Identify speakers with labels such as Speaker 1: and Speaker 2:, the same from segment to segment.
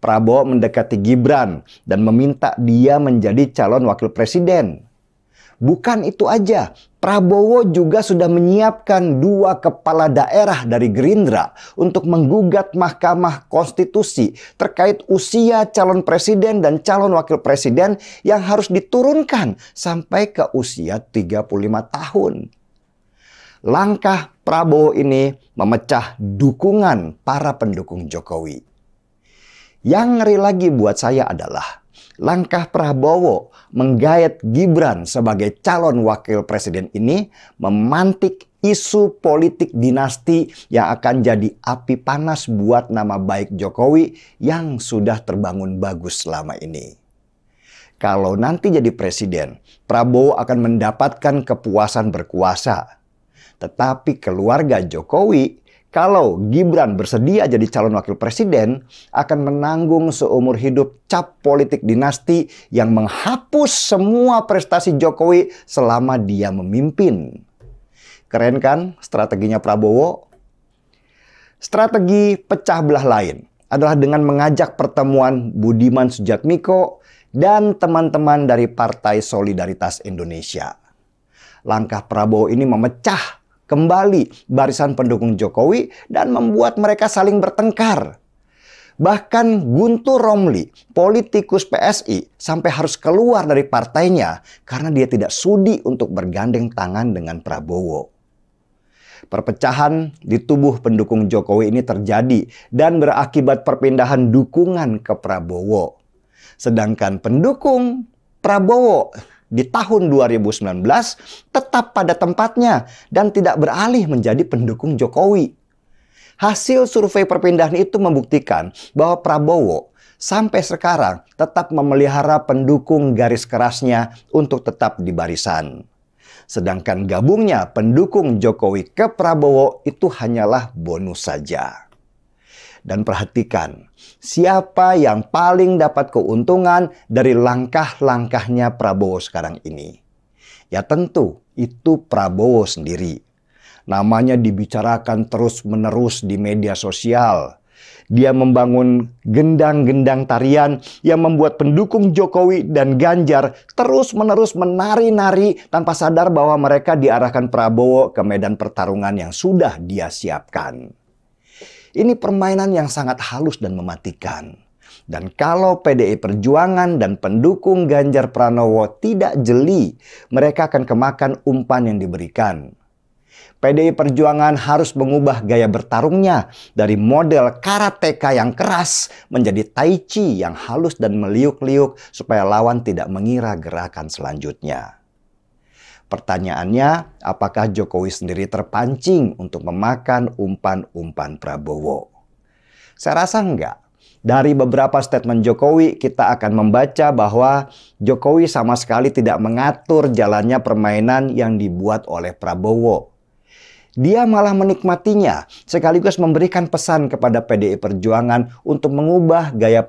Speaker 1: Prabowo mendekati Gibran dan meminta dia menjadi calon wakil presiden. Bukan itu aja, Prabowo juga sudah menyiapkan dua kepala daerah dari Gerindra untuk menggugat Mahkamah Konstitusi terkait usia calon presiden dan calon wakil presiden yang harus diturunkan sampai ke usia 35 tahun. Langkah Prabowo ini memecah dukungan para pendukung Jokowi. Yang ngeri lagi buat saya adalah langkah Prabowo menggayat Gibran sebagai calon wakil presiden ini memantik isu politik dinasti yang akan jadi api panas buat nama baik Jokowi yang sudah terbangun bagus selama ini. Kalau nanti jadi presiden, Prabowo akan mendapatkan kepuasan berkuasa. Tetapi keluarga Jokowi kalau Gibran bersedia jadi calon wakil presiden, akan menanggung seumur hidup cap politik dinasti yang menghapus semua prestasi Jokowi selama dia memimpin. Keren kan strateginya Prabowo? Strategi pecah belah lain adalah dengan mengajak pertemuan Budiman Sujatmiko dan teman-teman dari Partai Solidaritas Indonesia. Langkah Prabowo ini memecah kembali barisan pendukung Jokowi dan membuat mereka saling bertengkar. Bahkan Guntur Romli, politikus PSI, sampai harus keluar dari partainya karena dia tidak sudi untuk bergandeng tangan dengan Prabowo. Perpecahan di tubuh pendukung Jokowi ini terjadi dan berakibat perpindahan dukungan ke Prabowo. Sedangkan pendukung Prabowo di tahun 2019 tetap pada tempatnya dan tidak beralih menjadi pendukung Jokowi. Hasil survei perpindahan itu membuktikan bahwa Prabowo sampai sekarang tetap memelihara pendukung garis kerasnya untuk tetap di barisan. Sedangkan gabungnya pendukung Jokowi ke Prabowo itu hanyalah bonus saja dan perhatikan siapa yang paling dapat keuntungan dari langkah-langkahnya Prabowo sekarang ini. Ya tentu itu Prabowo sendiri. Namanya dibicarakan terus-menerus di media sosial. Dia membangun gendang-gendang tarian yang membuat pendukung Jokowi dan Ganjar terus-menerus menari-nari tanpa sadar bahwa mereka diarahkan Prabowo ke medan pertarungan yang sudah dia siapkan. Ini permainan yang sangat halus dan mematikan. Dan kalau PDI Perjuangan dan pendukung Ganjar Pranowo tidak jeli, mereka akan kemakan umpan yang diberikan. PDI Perjuangan harus mengubah gaya bertarungnya dari model karateka yang keras menjadi tai chi yang halus dan meliuk-liuk supaya lawan tidak mengira gerakan selanjutnya. Pertanyaannya, apakah Jokowi sendiri terpancing untuk memakan umpan-umpan Prabowo? Saya rasa enggak. Dari beberapa statement Jokowi, kita akan membaca bahwa Jokowi sama sekali tidak mengatur jalannya permainan yang dibuat oleh Prabowo. Dia malah menikmatinya, sekaligus memberikan pesan kepada PDI Perjuangan untuk mengubah gaya,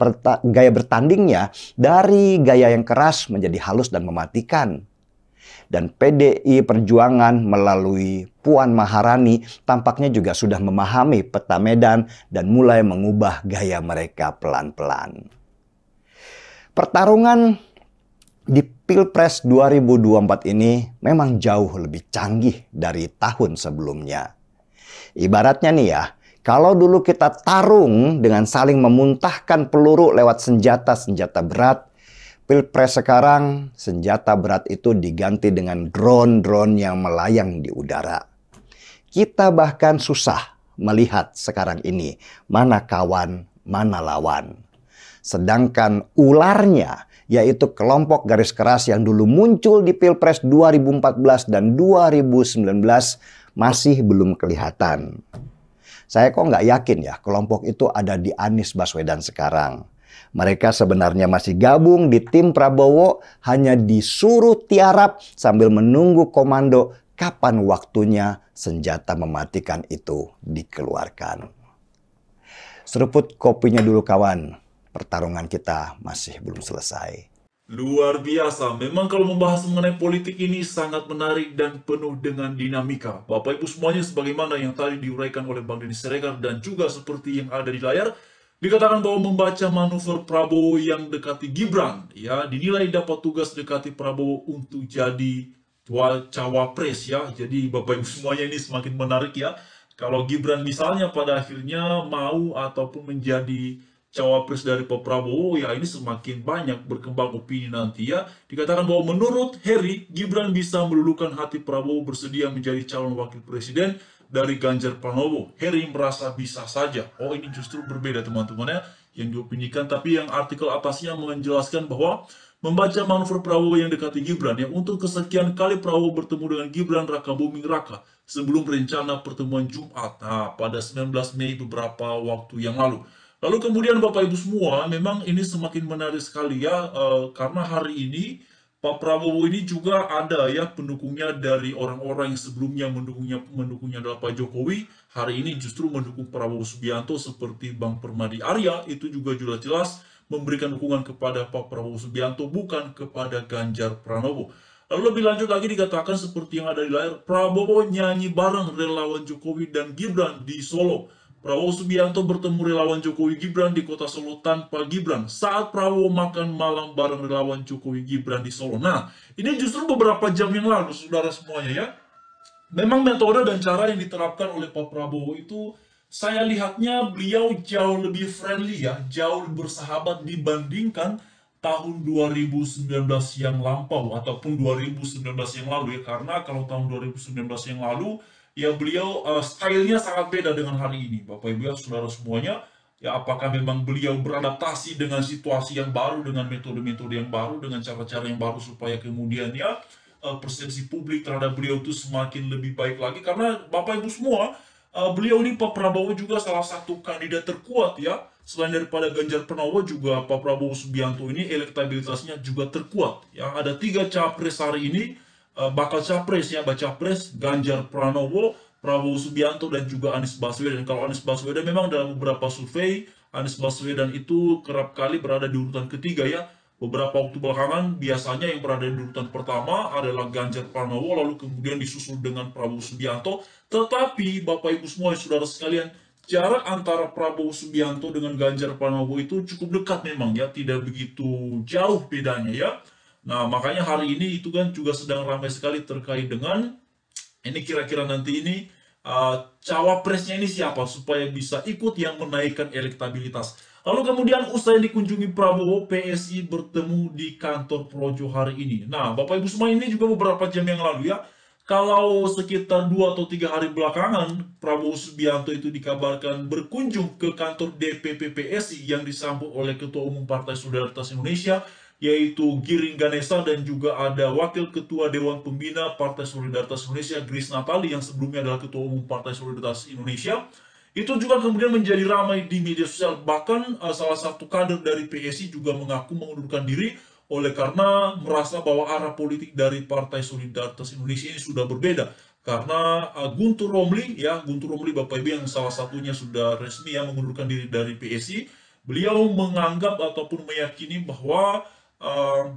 Speaker 1: gaya bertandingnya dari gaya yang keras menjadi halus dan mematikan. Dan PDI Perjuangan melalui Puan Maharani tampaknya juga sudah memahami peta Medan dan mulai mengubah gaya mereka pelan-pelan. Pertarungan di Pilpres 2024 ini memang jauh lebih canggih dari tahun sebelumnya. Ibaratnya nih ya, kalau dulu kita tarung dengan saling memuntahkan peluru lewat senjata-senjata berat, Pilpres sekarang, senjata berat itu diganti dengan drone-drone yang melayang di udara. Kita bahkan susah melihat sekarang ini mana kawan, mana lawan. Sedangkan ularnya, yaitu kelompok garis keras yang dulu muncul di Pilpres 2014 dan 2019, masih belum kelihatan. Saya kok nggak yakin ya kelompok itu ada di Anies Baswedan sekarang mereka sebenarnya masih gabung di tim Prabowo, hanya disuruh tiarap sambil menunggu komando kapan waktunya senjata mematikan itu dikeluarkan. Seruput kopinya dulu kawan, pertarungan kita masih belum selesai.
Speaker 2: Luar biasa, memang kalau membahas mengenai politik ini sangat menarik dan penuh dengan dinamika. Bapak Ibu semuanya sebagaimana yang tadi diuraikan oleh Bang Denis Seregar dan juga seperti yang ada di layar, Dikatakan bahwa membaca manuver Prabowo yang dekati Gibran, ya dinilai dapat tugas dekati Prabowo untuk jadi cawapres ya. Jadi Bapak Ibu semuanya ini semakin menarik ya. Kalau Gibran misalnya pada akhirnya mau ataupun menjadi cawapres dari Pak Prabowo ya ini semakin banyak berkembang opini nanti ya dikatakan bahwa menurut Heri Gibran bisa melulukan hati Prabowo bersedia menjadi calon wakil presiden dari Ganjar Pranowo, Heri merasa bisa saja. Oh ini justru berbeda teman temannya ya yang diopinikan. Tapi yang artikel atasnya menjelaskan bahwa membaca manuver Prabowo yang dekati Gibran yang untuk kesekian kali Prabowo bertemu dengan Gibran Raka Buming Raka sebelum rencana pertemuan Jumat nah, pada 19 Mei beberapa waktu yang lalu. Lalu kemudian Bapak Ibu semua memang ini semakin menarik sekali ya uh, karena hari ini Pak Prabowo ini juga ada ya pendukungnya dari orang-orang yang sebelumnya mendukungnya mendukungnya adalah Pak Jokowi, hari ini justru mendukung Prabowo Subianto seperti Bang Permadi Arya itu juga jelas-jelas memberikan dukungan kepada Pak Prabowo Subianto bukan kepada Ganjar Pranowo. Lalu lebih lanjut lagi dikatakan seperti yang ada di layar, Prabowo nyanyi bareng relawan Jokowi dan Gibran di Solo. Prabowo Subianto bertemu relawan Jokowi Gibran di kota Solo tanpa Gibran saat Prabowo makan malam bareng relawan Jokowi Gibran di Solo. Nah, ini justru beberapa jam yang lalu, saudara semuanya ya. Memang metode dan cara yang diterapkan oleh Pak Prabowo itu saya lihatnya beliau jauh lebih friendly ya, jauh bersahabat dibandingkan tahun 2019 yang lampau ataupun 2019 yang lalu ya. Karena kalau tahun 2019 yang lalu yang beliau uh, stylenya sangat beda dengan hari ini, Bapak Ibu ya saudara semuanya. Ya apakah memang beliau beradaptasi dengan situasi yang baru, dengan metode-metode yang baru, dengan cara-cara yang baru supaya kemudian ya uh, persepsi publik terhadap beliau itu semakin lebih baik lagi karena Bapak Ibu semua uh, beliau ini Pak Prabowo juga salah satu kandidat terkuat ya. Selain daripada Ganjar Pranowo juga Pak Prabowo Subianto ini elektabilitasnya juga terkuat. Yang ada tiga capres hari ini Eh, bakal capres ya baca pres Ganjar Pranowo Prabowo Subianto dan juga Anies Baswedan. Kalau Anies Baswedan memang dalam beberapa survei Anies Baswedan itu kerap kali berada di urutan ketiga ya. Beberapa waktu belakangan biasanya yang berada di urutan pertama adalah Ganjar Pranowo lalu kemudian disusul dengan Prabowo Subianto. Tetapi Bapak Ibu semua yang saudara sekalian, jarak antara Prabowo Subianto dengan Ganjar Pranowo itu cukup dekat memang ya, tidak begitu jauh bedanya ya. Nah, makanya hari ini itu kan juga sedang ramai sekali terkait dengan ini kira-kira nanti ini uh, cawapresnya ini siapa supaya bisa ikut yang menaikkan elektabilitas. Lalu kemudian usai dikunjungi Prabowo, PSI bertemu di kantor Projo hari ini. Nah, Bapak Ibu semua ini juga beberapa jam yang lalu ya, kalau sekitar dua atau tiga hari belakangan, Prabowo Subianto itu dikabarkan berkunjung ke kantor DPP PSI yang disambut oleh Ketua Umum Partai Solidaritas Indonesia, yaitu Giring Ganesa dan juga ada Wakil Ketua Dewan Pembina Partai Solidaritas Indonesia, Gris Natali, yang sebelumnya adalah Ketua Umum Partai Solidaritas Indonesia. Itu juga kemudian menjadi ramai di media sosial, bahkan eh, salah satu kader dari PSI juga mengaku mengundurkan diri oleh karena merasa bahwa arah politik dari Partai Solidaritas Indonesia ini sudah berbeda. Karena uh, Guntur Romli, ya Guntur Romli Bapak Ibu yang salah satunya sudah resmi ya mengundurkan diri dari PSI, beliau menganggap ataupun meyakini bahwa uh,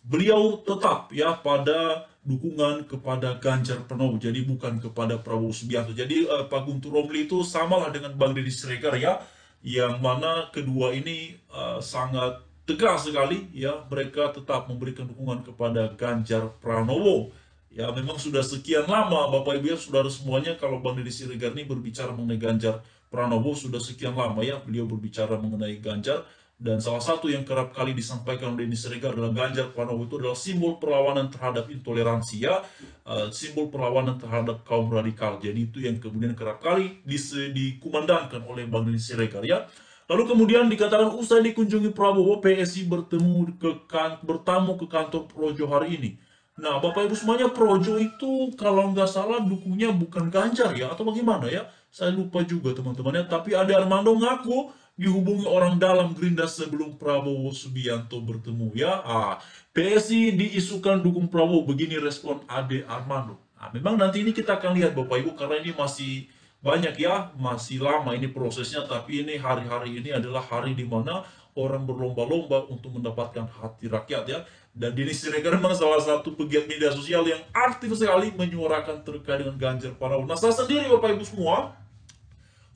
Speaker 2: beliau tetap ya pada dukungan kepada Ganjar Pranowo jadi bukan kepada Prabowo Subianto jadi uh, Pak Guntur Romli itu samalah dengan Bang Deddy Siregar ya yang mana kedua ini uh, sangat tegang sekali ya mereka tetap memberikan dukungan kepada Ganjar Pranowo. Ya memang sudah sekian lama Bapak Ibu ya saudara semuanya kalau Bang Deddy Siregar ini berbicara mengenai Ganjar Pranowo sudah sekian lama ya beliau berbicara mengenai Ganjar dan salah satu yang kerap kali disampaikan oleh Deddy Siregar adalah Ganjar Pranowo itu adalah simbol perlawanan terhadap intoleransi ya eh, simbol perlawanan terhadap kaum radikal jadi itu yang kemudian kerap kali dikumandangkan oleh Bang Deddy Siregar ya Lalu kemudian dikatakan usai dikunjungi Prabowo, PSI bertemu ke kan, bertamu ke kantor Projo hari ini. Nah, Bapak Ibu semuanya Projo itu kalau nggak salah dukungnya bukan Ganjar ya atau bagaimana ya? Saya lupa juga teman-temannya, tapi ada Armando ngaku dihubungi orang dalam Gerindra sebelum Prabowo Subianto bertemu ya. Ah, PSI diisukan dukung Prabowo, begini respon Ade Armando. Nah, memang nanti ini kita akan lihat Bapak Ibu karena ini masih banyak ya, masih lama ini prosesnya, tapi ini hari-hari ini adalah hari di mana orang berlomba-lomba untuk mendapatkan hati rakyat ya. Dan Dini Siregar memang salah satu pegiat media sosial yang aktif sekali menyuarakan terkait dengan Ganjar Pranowo. Nah, saya sendiri Bapak Ibu semua,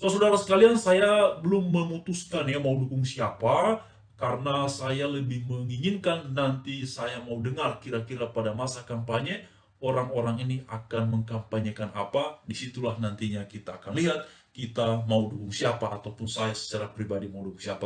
Speaker 2: so, saudara sekalian saya belum memutuskan ya mau dukung siapa, karena saya lebih menginginkan nanti saya mau dengar kira-kira pada masa kampanye orang-orang ini akan mengkampanyekan apa, disitulah nantinya kita akan lihat kita mau dukung siapa ataupun saya secara pribadi mau dukung siapa.